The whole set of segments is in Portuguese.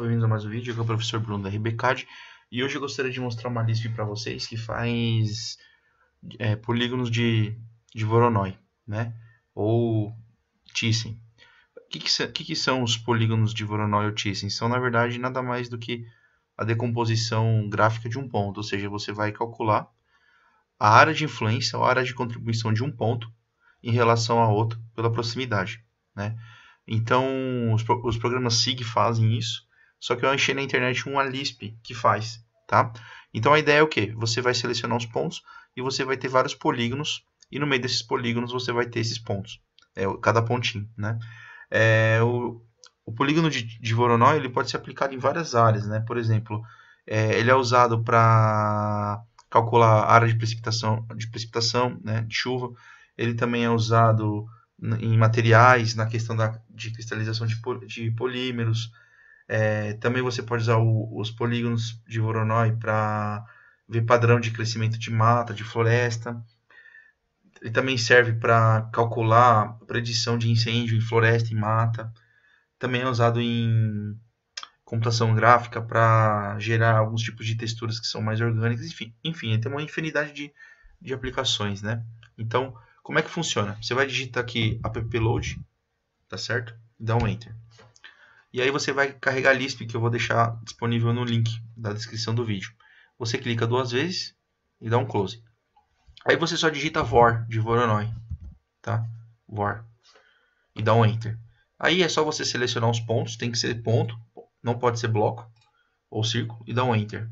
Bem-vindos a mais um vídeo, aqui é o professor Bruno da RBCAD e hoje eu gostaria de mostrar uma Lisp para vocês que faz é, polígonos de, de Voronoi, né? ou Thyssen. O que que, que, que, são os polígonos de Voronoi ou Thyssen? São, na verdade, nada mais do que a decomposição gráfica de um ponto, ou seja, você vai calcular a área de influência ou a área de contribuição de um ponto em relação a outro pela proximidade. Né? Então, os, os programas SIG fazem isso, só que eu achei na internet uma Lisp que faz, tá? Então a ideia é o que? Você vai selecionar os pontos e você vai ter vários polígonos e no meio desses polígonos você vai ter esses pontos, é, cada pontinho, né? É, o, o, polígono de, de Voronoi ele pode ser aplicado em várias áreas, né? Por exemplo, é, ele é usado para calcular a área de precipitação, de precipitação, né? De chuva. Ele também é usado em materiais, na questão da, de cristalização de, de polímeros, é, também você pode usar o, os polígonos de Voronoi para ver padrão de crescimento de mata, de floresta. Ele também serve para calcular a predição de incêndio em floresta e mata. Também é usado em computação gráfica para gerar alguns tipos de texturas que são mais orgânicas. Enfim, enfim é, tem uma infinidade de, de aplicações, né? Então, como é que funciona? Você vai digitar aqui app load, tá certo? Dá então, um enter. E aí você vai carregar a Lisp, que eu vou deixar disponível no link da descrição do vídeo. Você clica duas vezes e dá um close. Aí você só digita vor, de Voronoi, tá? Vor. E dá um enter. Aí é só você selecionar os pontos, tem que ser ponto, não pode ser bloco ou círculo, e dá um enter.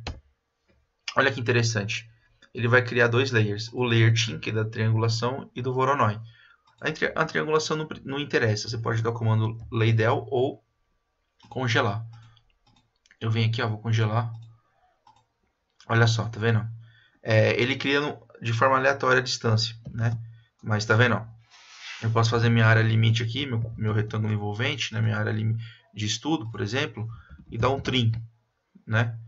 Olha que interessante. Ele vai criar dois layers, o layer team, que é da triangulação, e do Voronoi. A, tri a triangulação não, não, interessa, você pode dar o comando laydel ou congelar. Eu venho aqui, ó, vou congelar. Olha só, tá vendo? É, ele cria no, de forma aleatória a distância, né? Mas tá vendo? Ó, eu posso fazer minha área limite aqui, meu, meu retângulo envolvente, né? minha área de estudo, por exemplo, e dar um trim, né?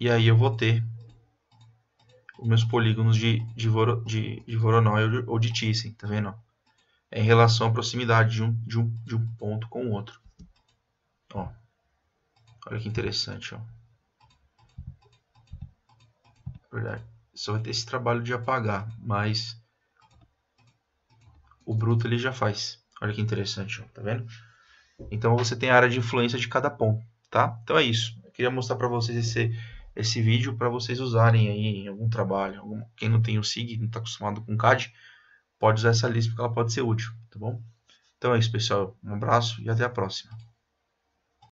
E aí eu vou ter os meus polígonos de, de, Voro, de, de Voronoi ou de, ou de Thyssen, tá vendo? em relação à proximidade de um, de um, de um ponto com o outro. Ó, olha que interessante. Ó. Verdade, só vai ter esse trabalho de apagar, mas o bruto ele já faz. Olha que interessante, ó, tá vendo? Então você tem a área de influência de cada ponto, tá? Então é isso. Eu queria mostrar para vocês esse, esse vídeo para vocês usarem aí em algum trabalho. Algum, quem não tem o SIG, não está acostumado com CAD, pode usar essa lista porque ela pode ser útil, tá bom? Então é isso, pessoal. Um abraço e até a próxima.